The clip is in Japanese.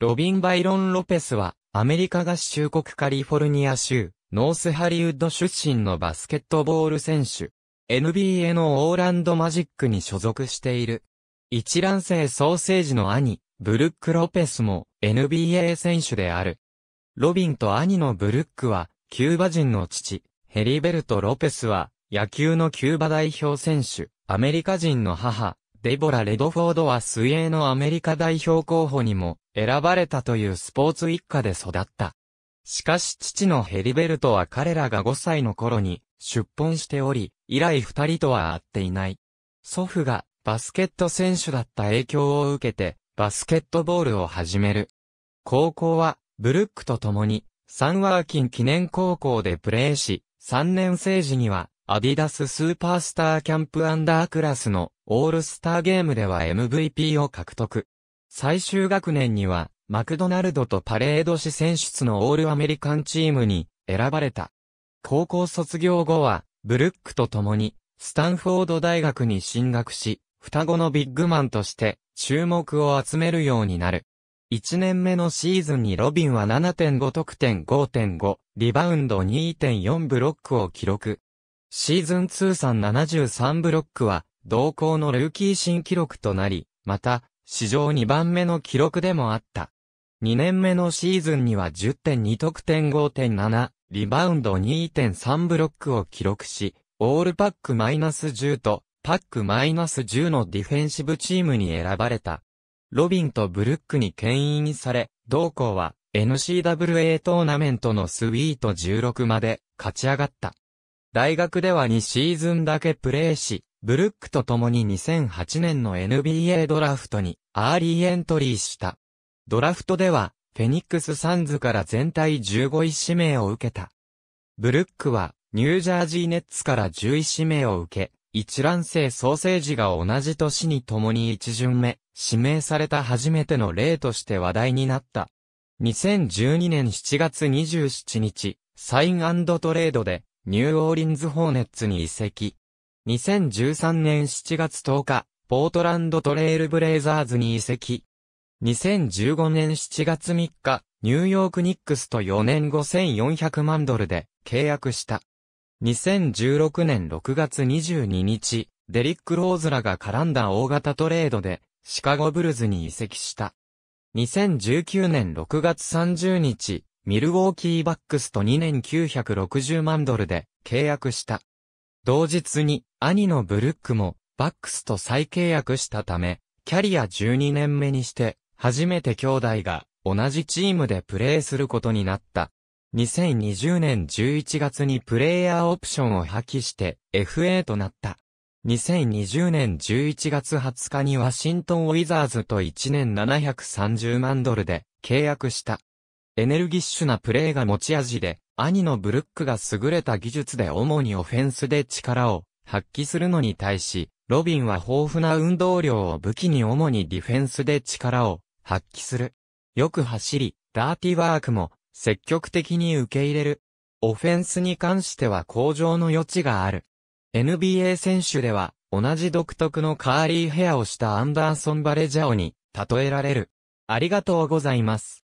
ロビン・バイロン・ロペスは、アメリカ合衆国カリフォルニア州、ノースハリウッド出身のバスケットボール選手。NBA のオーランドマジックに所属している。一卵性ソーセージの兄、ブルック・ロペスも NBA 選手である。ロビンと兄のブルックは、キューバ人の父、ヘリベルト・ロペスは、野球のキューバ代表選手、アメリカ人の母、デボラ・レドフォードは水泳のアメリカ代表候補にも選ばれたというスポーツ一家で育った。しかし父のヘリベルトは彼らが5歳の頃に出奔しており、以来二人とは会っていない。祖父がバスケット選手だった影響を受けて、バスケットボールを始める。高校は、ブルックと共に、サンワーキン記念高校でプレーし、3年生時には、アディダススーパースターキャンプアンダークラスのオールスターゲームでは MVP を獲得。最終学年には、マクドナルドとパレード市選出のオールアメリカンチームに選ばれた。高校卒業後は、ブルックと共に、スタンフォード大学に進学し、双子のビッグマンとして、注目を集めるようになる。1年目のシーズンにロビンは7.5得点5.5、リバウンド2.4ブロックを記録。シーズン通算73ブロックは、同校のルーキー新記録となり、また、史上2番目の記録でもあった。2年目のシーズンには10.2得点5.7、リバウンド2.3ブロックを記録し、オールパックマイナス10と、パックマイナス10のディフェンシブチームに選ばれた。ロビンとブルックに牽引され、同校は n c w a トーナメントのスイート16まで勝ち上がった。大学では2シーズンだけプレーし、ブルックと共に2008年の NBA ドラフトにアーリーエントリーした。ドラフトでは、フェニックスサンズから全体15位指名を受けた。ブルックは、ニュージャージーネッツから10位指名を受け、一覧性ソーセージが同じ年に共に一巡目、指名された初めての例として話題になった。2012年7月27日、サイントレードで、ニューオーリンズホーネッツに移籍。2013年7月10日、ポートランドトレイルブレイザーズに移籍。2015年7月3日、ニューヨークニックスと4年5400万ドルで契約した。2016年6月22日、デリック・ローズらが絡んだ大型トレードで、シカゴブルズに移籍した。2019年6月30日、ミルウォーキーバックスと2年960万ドルで契約した。同日に兄のブルックもバックスと再契約したため、キャリア12年目にして、初めて兄弟が同じチームでプレーすることになった。2020年11月にプレイヤーオプションを破棄して FA となった。2020年11月20日にワシントン・ウィザーズと1年730万ドルで契約した。エネルギッシュなプレーが持ち味で、兄のブルックが優れた技術で主にオフェンスで力を発揮するのに対し、ロビンは豊富な運動量を武器に主にディフェンスで力を発揮する。よく走り、ダーティワークも積極的に受け入れる。オフェンスに関しては向上の余地がある。NBA 選手では同じ独特のカーリーヘアをしたアンダーソン・バレジャオに例えられる。ありがとうございます。